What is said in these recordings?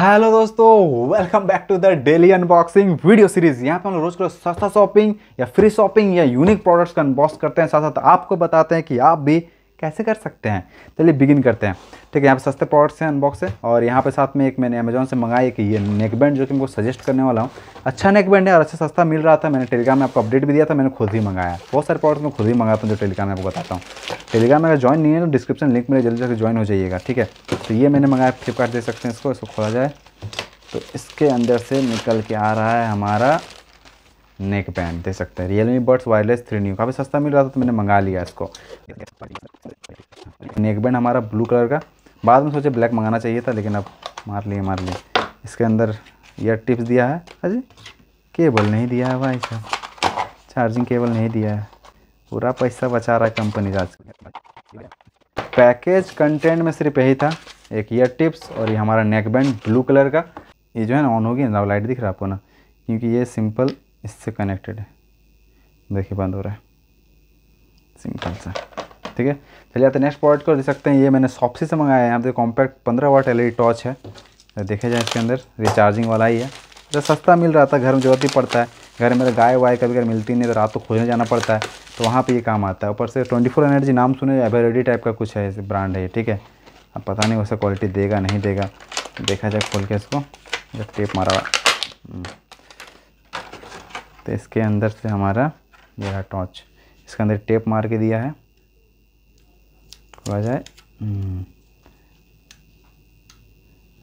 Hello दोस्तों welcome back to the daily unboxing video series यहाँ पे हम रोज करो सस्ता शॉपिंग या फ्री शॉपिंग या यूनिक प्रोडक्ट्स का अनबॉक्स करते हैं साथ साथ आपको बताते हैं कि आप भी कैसे कर सकते हैं चलिए बिगिन करते हैं ठीक है यहाँ पे सस्ते प्रोडक्ट्स हैं अनबॉक्स है और यहाँ पे साथ में एक मैंने अमेजोन से मंगाई एक ये नेक बैंड जो कि मैं सजेस्ट करने वाला हूँ अच्छा नेक बैंड है और अच्छा सस्ता मिल रहा था मैंने टेलीग्राम में आपको अपडेट भी दिया था मैंने खुद ही मंगाया बहुत सारे प्रोडक्ट्स मैं खुद ही मंगाता हूँ जो टेलीग्राम में आपको बताता हूँ टेलीग्राम में अगर ज्वाइन नहीं है तो डिस्क्रिप्शन लिंक मेरे जल्दी जल्दी ज्वाइन हो जाइएगा ठीक है तो ये मैंने मंगाया फ्लिपकार्ट दे सकते हैं इसको इसको खोला जाए तो इसके अंदर से निकल के आ रहा है हमारा नेक बैंड दे सकते हैं Realme buds wireless three new काफ़ी सस्ता मिल रहा था तो मैंने मंगा लिया इसको नेक बैंड हमारा ब्लू कलर का बाद में सोचे ब्लैक मंगाना चाहिए था लेकिन अब मार लिए मार लिए इसके अंदर ईयर टिप्स दिया है अजी केबल नहीं दिया है भाई साहब चार्जिंग केबल नहीं दिया है पूरा पैसा बचा रहा है कंपनी आज पैकेज कंटेंट में सिर्फ यही था एक ईयर टिप्स और ये हमारा नेक बैंड ब्लू कलर का ये जो है ना ऑन होगी ना लाइट दिख रहा है आपको ना क्योंकि ये सिंपल इससे कनेक्टेड है देखिए बंद हो रहा है सिंपल सा ठीक है चलिए आते नेक्स्ट प्रोडक्ट को देख सकते हैं ये मैंने सॉप्सी से मंगाया है यहाँ पे कॉम्पैक्ट पंद्रह वाट एल टॉर्च है देखा जाए इसके अंदर रिचार्जिंग वाला ही है तो सस्ता मिल रहा था घर में जरूरत ही पड़ता है घर में तो गाय वाय कभी कभी मिलती नहीं तो रात को खोजने जाना पड़ता है तो वहाँ पर ये काम आता है ऊपर से ट्वेंटी फोर एनर्जी नाम सुने एवेरेडी टाइप का कुछ है ब्रांड है ठीक है अब पता नहीं वैसे क्वालिटी देगा नहीं देगा देखा जाए खोल के इसको जब टेप मारा हुआ हम्म। तो इसके अंदर से हमारा ये रहा टॉर्च इसके अंदर टेप मार के दिया है खोला जाए हम्म।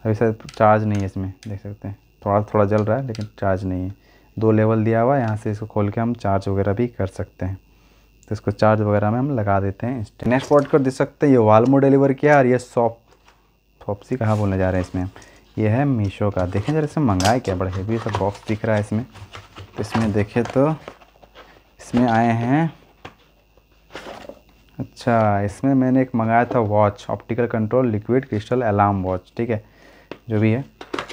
अभी सर चार्ज नहीं है इसमें देख सकते हैं थोड़ा थोड़ा जल रहा है लेकिन चार्ज नहीं है दो लेवल दिया हुआ है यहाँ से इसको खोल के हम चार्ज वगैरह भी कर सकते हैं तो इसको चार्ज वगैरह में हम लगा देते हैं नेक्स्ट पॉइंट को देख सकते हैं ये वालमो डिलीवर किया और ये सॉप सॉपसी कहाँ बोलने जा रहे हैं इसमें ये है मीशो का देखें जरा इसमें मंगाए क्या बड़ा हेवी सा बॉक्स दिख रहा है इसमें इसमें देखें तो इसमें आए हैं अच्छा इसमें मैंने एक मंगाया था watch optical control liquid crystal alarm watch ठीक है जो भी है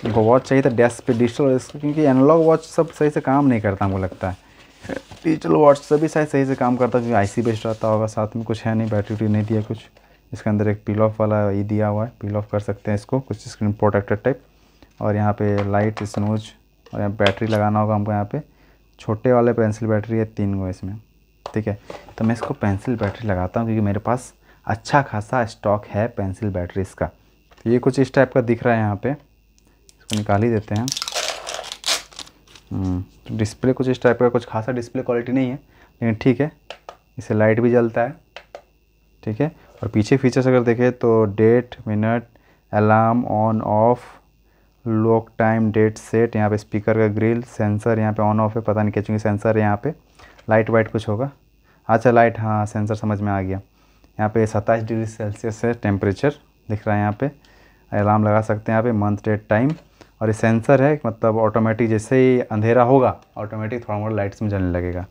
वो वॉच चाहिए था डेस्क पे डिजिटल इसको क्योंकि एनालॉग वॉच सब सही से काम नहीं करता हमको लगता है डिजिटल वॉच सभी शायद सही से काम करता है क्योंकि आईसी बेस्ड रहता होगा साथ में कुछ है नहीं बैटरी वटरी तो नहीं दिया कुछ इसके अंदर एक पील ऑफ वाला ये दिया हुआ है पील ऑफ कर सकते हैं इसको कुछ स्क्रीन प्रोटेक्टर टाइप और यहाँ पे लाइट स्नोज और यहाँ बैटरी लगाना होगा हमको यहाँ पे छोटे वाले पेंसिल बैटरी है तीन गो इसमें ठीक है तो मैं इसको पेंसिल बैटरी लगाता हूँ क्योंकि मेरे पास अच्छा खासा स्टॉक है पेंसिल बैटरी इसका ये कुछ इस टाइप का दिख रहा है यहाँ पे इसको निकाल ही देते हैं तो डिस्प्ले कुछ इस टाइप का कुछ खासा डिस्प्ले क्वालिटी नहीं है लेकिन ठीक है इससे लाइट भी जलता है ठीक है और पीछे फीचर्स अगर देखें तो date minute alarm on off lock time date set यहाँ पे स्पीकर का ग्रिल सेंसर यहाँ पे ऑन ऑफ है पता नहीं क्या चूँकि सेंसर है यहाँ पे लाइट वाइट कुछ होगा अच्छा लाइट हाँ सेंसर समझ में आ गया यहाँ पे सत्ताईस डिग्री सेल्सियस है टेम्परेचर दिख रहा है यहाँ पे अलार्म लगा सकते हैं यहाँ पे मंथ डेट टाइम और ये सेंसर है मतलब ऑटोमेटिक जैसे ही अंधेरा होगा ऑटोमेटिक थोड़ा मोड़ा लाइट्स में जलने लगेगा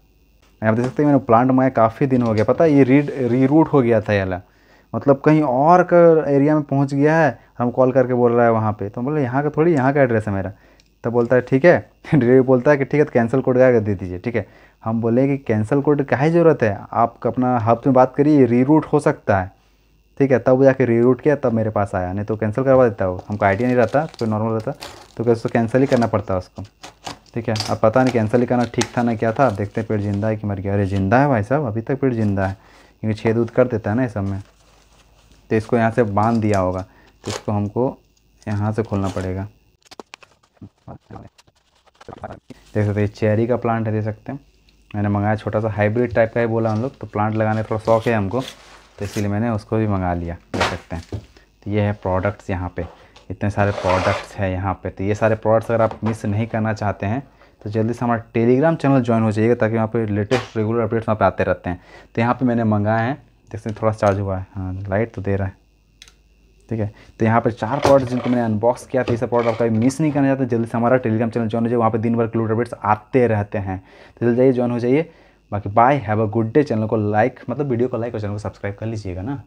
यहाँ देख सकते हैं मैंने प्लांट में काफ़ी दिन हो गया पता ये रीड रीरूट हो गया था यहाँ मतलब कहीं और का एरिया में पहुंच गया है हम कॉल करके बोल रहा है वहाँ पे तो बोले यहाँ का थोड़ी यहाँ का एड्रेस है मेरा तो बोलता है ठीक है डिलीवरी बोलता है कि ठीक है तो कैंसिल कोड कर दे दीजिए ठीक है हम बोले कि कैंसिल कोड का ही ज़रूरत है आप अपना हब में बात करिए रीरूट हो सकता है ठीक है तब जाके रीरूट किया तब मेरे पास आया नहीं तो कैंसिल करवा देता वो हमको आइडिया नहीं रहता तो नॉर्मल रहता तो कैसे कैंसिल ही करना पड़ता उसको ठीक है अब पता नहीं कैंसिल ही करना ठीक था ना क्या था देखते हैं पेड़ जिंदा है कि मर गया अरे जिंदा है भाई साहब अभी तक पेड़ जिंदा है क्योंकि छेद उद कर देता है ना इस सब में तो इसको यहाँ से बांध दिया होगा तो इसको हमको यहाँ से खोलना पड़ेगा देख सकते हैं चेरी का प्लांट है देख सकते हैं मैंने मंगाया छोटा सा हाइब्रिड टाइप का ही बोला हम लोग तो प्लांट लगाने थोड़ा शौक है हमको तो इसीलिए मैंने उसको भी मंगा लिया देख सकते हैं तो ये है प्रोडक्ट्स यहाँ पे इतने सारे प्रोडक्ट्स हैं यहाँ पे तो ये सारे प्रोडक्ट्स अगर आप मिस नहीं करना चाहते हैं तो जल्दी से हमारा टेलीग्राम चैनल ज्वाइन हो जाइएगा ताकि वहाँ पर लेटेस्ट रेगुलर अपडेट्स वहाँ पर आते रहते हैं तो यहाँ पर मैंने मंगाए हैं देख सकते हैं थोड़ा चार्ज हुआ है हाँ लाइट तो दे रहा है ठीक है तो यहाँ पर चार प्रोडक्ट जिनको मैंने अनबॉक्स किया था ये सब प्रोडक्ट आप कभी मिस नहीं करना चाहते जल्दी से हमारा टेलीग्राम चैनल ज्वाइन हो जाए वहाँ पर दिन भर क्लू अपडेट्स आते रहते हैं तो जल्दी जाइए ज्वाइन हो जाइए बाकी bye have a good day channel को लाइक मतलब वीडियो को लाइक और चैनल को सब्सक्राइब कर लीजिएगा ना